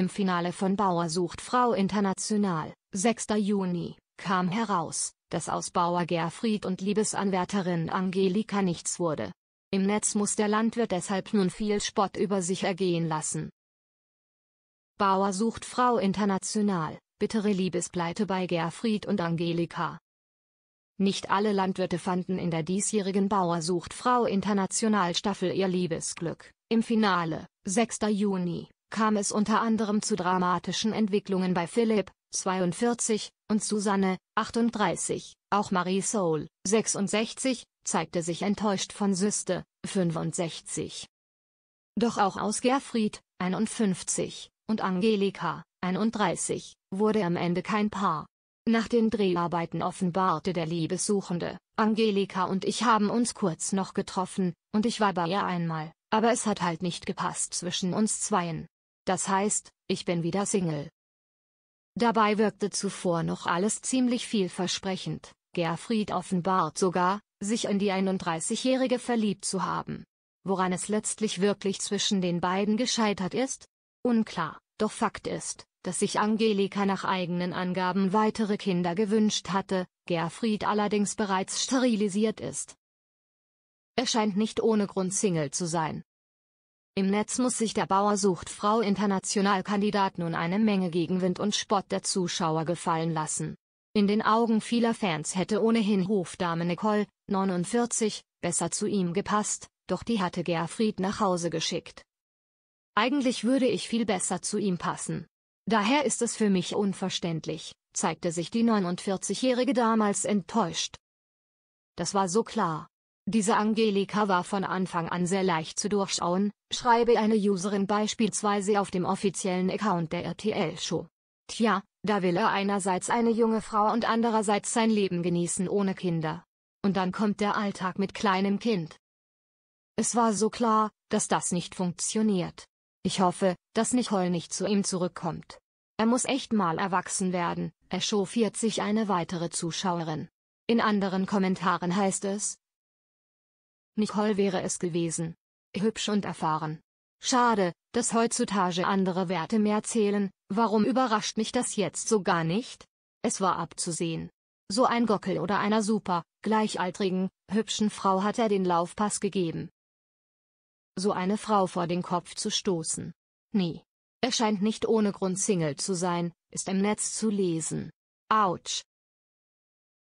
Im Finale von Bauer sucht Frau International, 6. Juni, kam heraus, dass aus Bauer Gerfried und Liebesanwärterin Angelika nichts wurde. Im Netz muss der Landwirt deshalb nun viel Spott über sich ergehen lassen. Bauer sucht Frau International, bittere Liebespleite bei Gerfried und Angelika. Nicht alle Landwirte fanden in der diesjährigen Bauer sucht Frau International Staffel ihr Liebesglück. Im Finale, 6. Juni, kam es unter anderem zu dramatischen Entwicklungen bei Philipp, 42, und Susanne, 38. Auch Marie Soul, 66, zeigte sich enttäuscht von Süste, 65. Doch auch aus Gerfried, 51, und Angelika, 31, wurde am Ende kein Paar. Nach den Dreharbeiten offenbarte der Liebessuchende, Angelika und ich haben uns kurz noch getroffen, und ich war bei ihr einmal, aber es hat halt nicht gepasst zwischen uns zweien. Das heißt, ich bin wieder Single. Dabei wirkte zuvor noch alles ziemlich vielversprechend. Gerfried offenbart sogar, sich in die 31-Jährige verliebt zu haben. Woran es letztlich wirklich zwischen den beiden gescheitert ist? Unklar, doch Fakt ist, dass sich Angelika nach eigenen Angaben weitere Kinder gewünscht hatte, Gerfried allerdings bereits sterilisiert ist. Er scheint nicht ohne Grund Single zu sein. Im Netz muss sich der Bauer sucht Frau Internationalkandidat nun eine Menge Gegenwind und Spott der Zuschauer gefallen lassen. In den Augen vieler Fans hätte ohnehin Hofdame Nicole, 49, besser zu ihm gepasst, doch die hatte Gerfried nach Hause geschickt. Eigentlich würde ich viel besser zu ihm passen. Daher ist es für mich unverständlich, zeigte sich die 49-Jährige damals enttäuscht. Das war so klar, diese Angelika war von Anfang an sehr leicht zu durchschauen, schreibe eine Userin beispielsweise auf dem offiziellen Account der RTL-Show. Tja, da will er einerseits eine junge Frau und andererseits sein Leben genießen ohne Kinder. Und dann kommt der Alltag mit kleinem Kind. Es war so klar, dass das nicht funktioniert. Ich hoffe, dass Nicole nicht zu ihm zurückkommt. Er muss echt mal erwachsen werden, echauffiert sich eine weitere Zuschauerin. In anderen Kommentaren heißt es, Nicole wäre es gewesen. Hübsch und erfahren. Schade, dass heutzutage andere Werte mehr zählen, warum überrascht mich das jetzt so gar nicht? Es war abzusehen. So ein Gockel oder einer super, gleichaltrigen, hübschen Frau hat er den Laufpass gegeben. So eine Frau vor den Kopf zu stoßen. Nie. Er scheint nicht ohne Grund Single zu sein, ist im Netz zu lesen. Autsch,